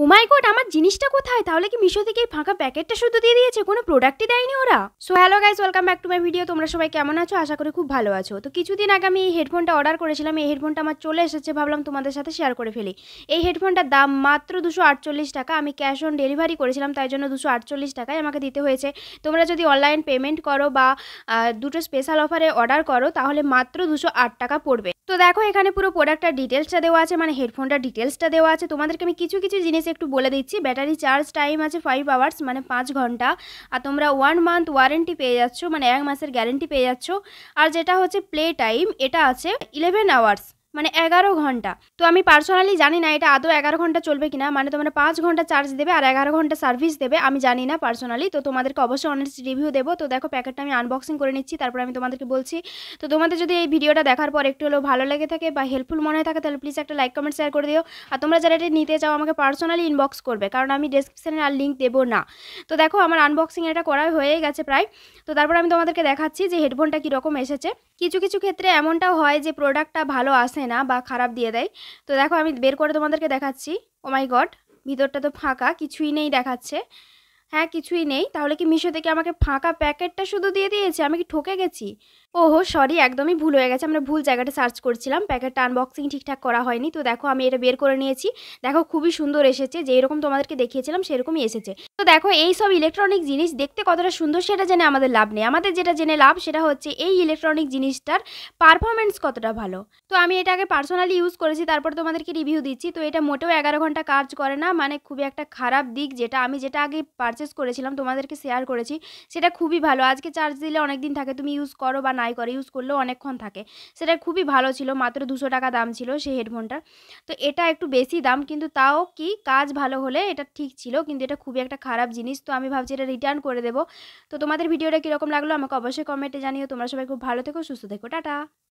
ও oh god আমার জিনিসটা কোথায় তাহলে কি মিশো থেকে ফাঁকা প্যাকেটটা শুধু দিয়ে দিয়েছে কোনো প্রোডাক্টই দেয়নি ওরা so hello guys welcome back to my video তোমরা সবাই কেমন আছো আশা করি খুব ভালো আছো তো কিছুদিন আগে আমি এই হেডফোনটা অর্ডার করেছিলাম এই হেডফোনটা আমার চলে এসেছে ভাবলাম তোমাদের সাথে শেয়ার করে ফেলি এই হেডফোনটার দাম মাত্র দুশো আটচল্লিশ টাকা আমি ক্যাশ অন ডেলিভারি করেছিলাম তাই জন্য দুশো আটচল্লিশ টাকায় আমাকে দিতে হয়েছে তোমরা যদি অনলাইন পেমেন্ট করো বা দুটো স্পেশাল অফারে অর্ডার করো তাহলে মাত্র দুশো আট টাকা পড়বে তো দেখো এখানে পুরো প্রোডাক্টটার ডিটেলসটা দেওয়া আছে মানে হেডফোনটার ডিটেলসটা দেওয়া আছে তোমাদেরকে আমি কিছু কিছু জিনিস একটু বলে দিচ্ছি ব্যাটারি চার্জ টাইম আছে ফাইভ আওয়ার্স মানে পাঁচ ঘন্টা আর তোমরা ওয়ান মান্থ ওয়ারেন্টি পেয়ে যাচ্ছ মানে এক মাসের গ্যারেন্টি পেয়ে যাচ্ছ আর যেটা হচ্ছে প্লে টাইম এটা আছে ইলেভেন আওয়ার্স মানে এগারো ঘন্টা তো আমি পার্সোনালি জানি না এটা আদৌ এগারো ঘন্টা চলবে কিনা মানে তোমরা পাঁচ ঘন্টা চার্জ দেবে আর এগারো ঘন্টা সার্ভিস দেবে আমি জানি না পার্সোনালি তো তোমাদেরকে অবশ্যই অনেস্ট রিভিউ দেবো তো দেখো প্যাকেটটা আমি আনবক্সিং করে নিচ্ছি তারপর আমি তোমাদেরকে বলছি তো তোমাদের যদি এই ভিডিওটা দেখার পর একটু হলেও ভালো লেগে থাকে বা হেল্পফুল মনে হয় থাকে তাহলে প্লিজ একটা লাইক কমেন্ট শেয়ার করে দিও আর তোমরা যারা এটা নিতে চাও আমাকে পার্সোনালি ইনবক্স করবে কারণ আমি ডেসক্রিপশানে আর লিঙ্ক দেবো না তো দেখো আমার আনবক্সিং এটা করা হয়ে গেছে প্রায় তো তারপর আমি তোমাদেরকে দেখাচ্ছি যে হেডফোনটা কীরকম এসেছে কিছু কিছু ক্ষেত্রে এমনটাও হয় যে প্রোডাক্টটা ভালো আসে না বা খারাপ দিয়ে দেয় তো দেখো আমি বের করে তোমাদেরকে দেখাচ্ছি ও মাই গড ভিতরটা তো ফাঁকা কিছুই নেই দেখাচ্ছে হ্যাঁ কিছুই নেই তাহলে কি মিশো থেকে আমাকে ফাঁকা প্যাকেটটা শুধু দিয়ে দিয়েছে আমি কি ঠকে গেছি ওহো সরি একদমই ভুল হয়ে গেছে আমরা ভুল জায়গাটা সার্চ করছিলাম প্যাকেটটা আনবক্সিং ঠিকঠাক করা হয়নি তো দেখো আমি এটা বের করে নিয়েছি দেখো খুবই সুন্দর এসেছে যেই রকম তোমাদেরকে দেখিয়েছিলাম সেরকমই এসেছে তো দেখো এই সব ইলেকট্রনিক জিনিস দেখতে কতটা সুন্দর সেটা জেনে আমাদের লাভ নেই আমাদের যেটা জেনে লাভ সেটা হচ্ছে এই ইলেকট্রনিক জিনিসটার পারফরমেন্স কতটা ভালো তো আমি এটা আগে পার্সোনালি ইউজ করেছি তারপর তোমাদেরকে রিভিউ দিচ্ছি তো এটা মোটেও এগারো ঘন্টা কাজ করে না মানে খুবই একটা খারাপ দিক যেটা আমি যেটা আগে পারচেস করেছিলাম তোমাদেরকে শেয়ার করেছি সেটা খুবই ভালো আজকে চার্জ দিলে অনেক দিন থাকে তুমি ইউজ করো বা নাই করো ইউজ করলেও অনেকক্ষণ থাকে সেটা খুবই ভালো ছিল মাত্র দুশো টাকা দাম ছিল সেই হেডফোনটার তো এটা একটু বেশি দাম কিন্তু তাও কি কাজ ভালো হলে এটা ঠিক ছিল কিন্তু এটা খুবই একটা খারাপ জিনিস তো আমি ভাবছি এটা রিটার্ন করে দেবো তো তোমাদের ভিডিওটা কীরকম লাগলো আমাকে অবশ্যই কমেন্টে জানিও তোমরা সবাই খুব ভালো থেকো সুস্থ থেকো টাটা